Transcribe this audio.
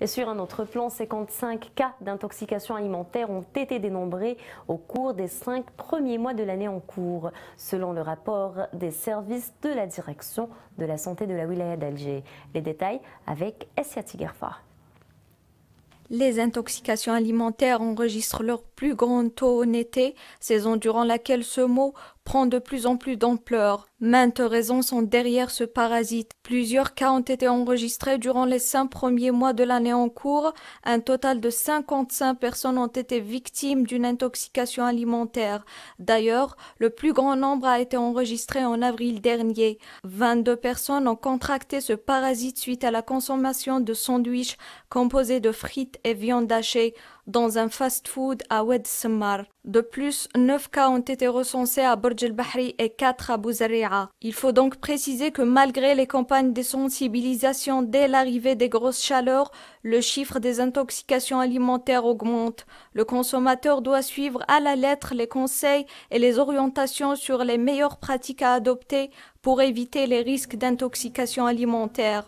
Et sur un autre plan, 55 cas d'intoxication alimentaire ont été dénombrés au cours des cinq premiers mois de l'année en cours, selon le rapport des services de la direction de la santé de la wilaya d'Alger. Les détails avec Essia Tigerfa. Les intoxications alimentaires enregistrent leur plus grand taux en été, saison durant laquelle ce mot prend de plus en plus d'ampleur. Maintes raisons sont derrière ce parasite. Plusieurs cas ont été enregistrés durant les cinq premiers mois de l'année en cours. Un total de 55 personnes ont été victimes d'une intoxication alimentaire. D'ailleurs, le plus grand nombre a été enregistré en avril dernier. 22 personnes ont contracté ce parasite suite à la consommation de sandwichs composés de frites et viande hachée dans un fast-food à Wedsmar. De plus, 9 cas ont été recensés à Bordeaux et 4 Il faut donc préciser que malgré les campagnes de sensibilisation dès l'arrivée des grosses chaleurs, le chiffre des intoxications alimentaires augmente. Le consommateur doit suivre à la lettre les conseils et les orientations sur les meilleures pratiques à adopter pour éviter les risques d'intoxication alimentaire.